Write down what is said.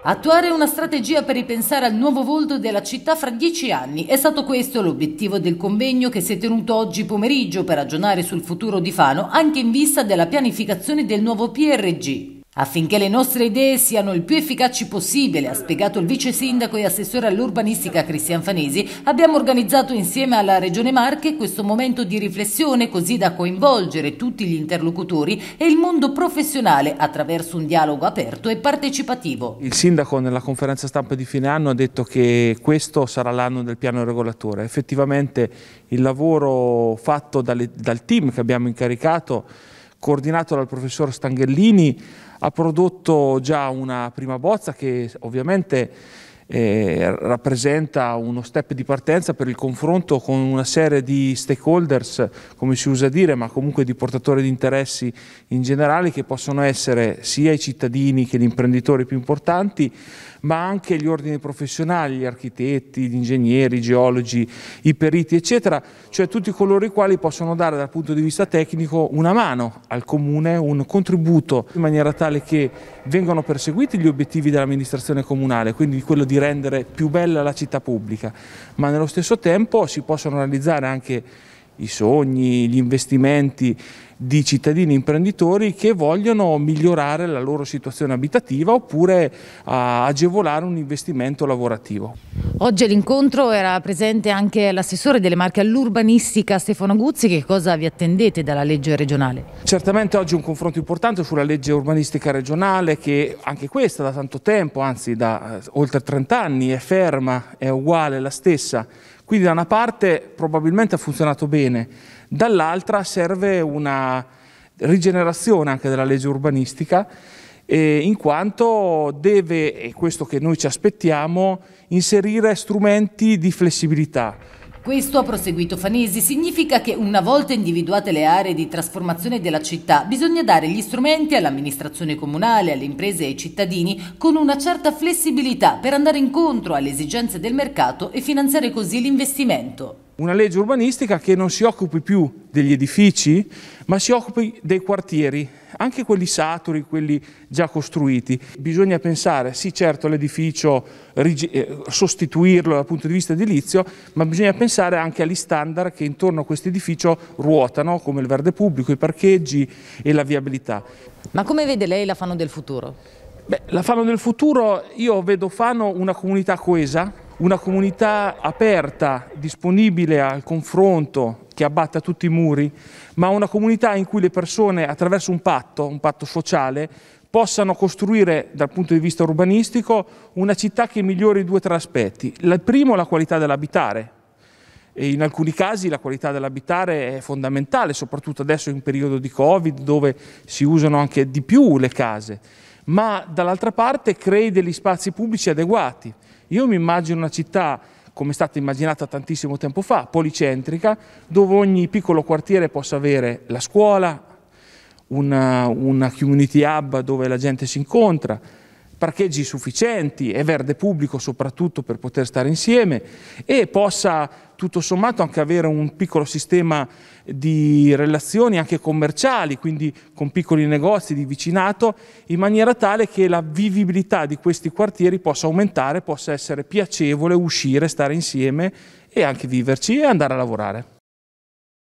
Attuare una strategia per ripensare al nuovo volto della città fra dieci anni è stato questo l'obiettivo del convegno che si è tenuto oggi pomeriggio per ragionare sul futuro di Fano anche in vista della pianificazione del nuovo PRG affinché le nostre idee siano il più efficaci possibile, ha spiegato il vice sindaco e assessore all'urbanistica Cristian Fanesi, abbiamo organizzato insieme alla Regione Marche questo momento di riflessione così da coinvolgere tutti gli interlocutori e il mondo professionale attraverso un dialogo aperto e partecipativo. Il sindaco nella conferenza stampa di fine anno ha detto che questo sarà l'anno del piano regolatore. Effettivamente il lavoro fatto dal team che abbiamo incaricato coordinato dal professor Stanghellini ha prodotto già una prima bozza che ovviamente eh, rappresenta uno step di partenza per il confronto con una serie di stakeholders, come si usa dire, ma comunque di portatori di interessi in generale che possono essere sia i cittadini che gli imprenditori più importanti, ma anche gli ordini professionali, gli architetti, gli ingegneri, i geologi, i periti, eccetera, cioè tutti coloro i quali possono dare dal punto di vista tecnico una mano al Comune, un contributo in maniera tale che vengano perseguiti gli obiettivi dell'amministrazione comunale, quindi quello di rendere più bella la città pubblica, ma nello stesso tempo si possono realizzare anche i sogni, gli investimenti di cittadini imprenditori che vogliono migliorare la loro situazione abitativa oppure agevolare un investimento lavorativo. Oggi all'incontro era presente anche l'assessore delle marche all'urbanistica Stefano Guzzi, che cosa vi attendete dalla legge regionale? Certamente oggi un confronto importante sulla legge urbanistica regionale che anche questa da tanto tempo, anzi da eh, oltre 30 anni, è ferma, è uguale, è la stessa. Quindi da una parte probabilmente ha funzionato bene, dall'altra serve una rigenerazione anche della legge urbanistica eh, in quanto deve, e questo che noi ci aspettiamo, inserire strumenti di flessibilità. Questo, ha proseguito Fanesi, significa che una volta individuate le aree di trasformazione della città, bisogna dare gli strumenti all'amministrazione comunale, alle imprese e ai cittadini con una certa flessibilità per andare incontro alle esigenze del mercato e finanziare così l'investimento una legge urbanistica che non si occupi più degli edifici, ma si occupi dei quartieri, anche quelli saturi, quelli già costruiti. Bisogna pensare, sì certo all'edificio, eh, sostituirlo dal punto di vista edilizio, ma bisogna pensare anche agli standard che intorno a questo edificio ruotano, come il verde pubblico, i parcheggi e la viabilità. Ma come vede lei la Fano del futuro? Beh, la Fano del futuro, io vedo Fano una comunità coesa, una comunità aperta, disponibile al confronto, che abbatta tutti i muri, ma una comunità in cui le persone attraverso un patto, un patto sociale, possano costruire dal punto di vista urbanistico una città che migliori due o tre aspetti. Il primo la qualità dell'abitare. In alcuni casi la qualità dell'abitare è fondamentale, soprattutto adesso in periodo di Covid dove si usano anche di più le case ma dall'altra parte crei degli spazi pubblici adeguati. Io mi immagino una città come è stata immaginata tantissimo tempo fa, policentrica, dove ogni piccolo quartiere possa avere la scuola, una, una community hub dove la gente si incontra, parcheggi sufficienti e verde pubblico soprattutto per poter stare insieme e possa tutto sommato anche avere un piccolo sistema di relazioni anche commerciali, quindi con piccoli negozi di vicinato, in maniera tale che la vivibilità di questi quartieri possa aumentare, possa essere piacevole uscire, stare insieme e anche viverci e andare a lavorare.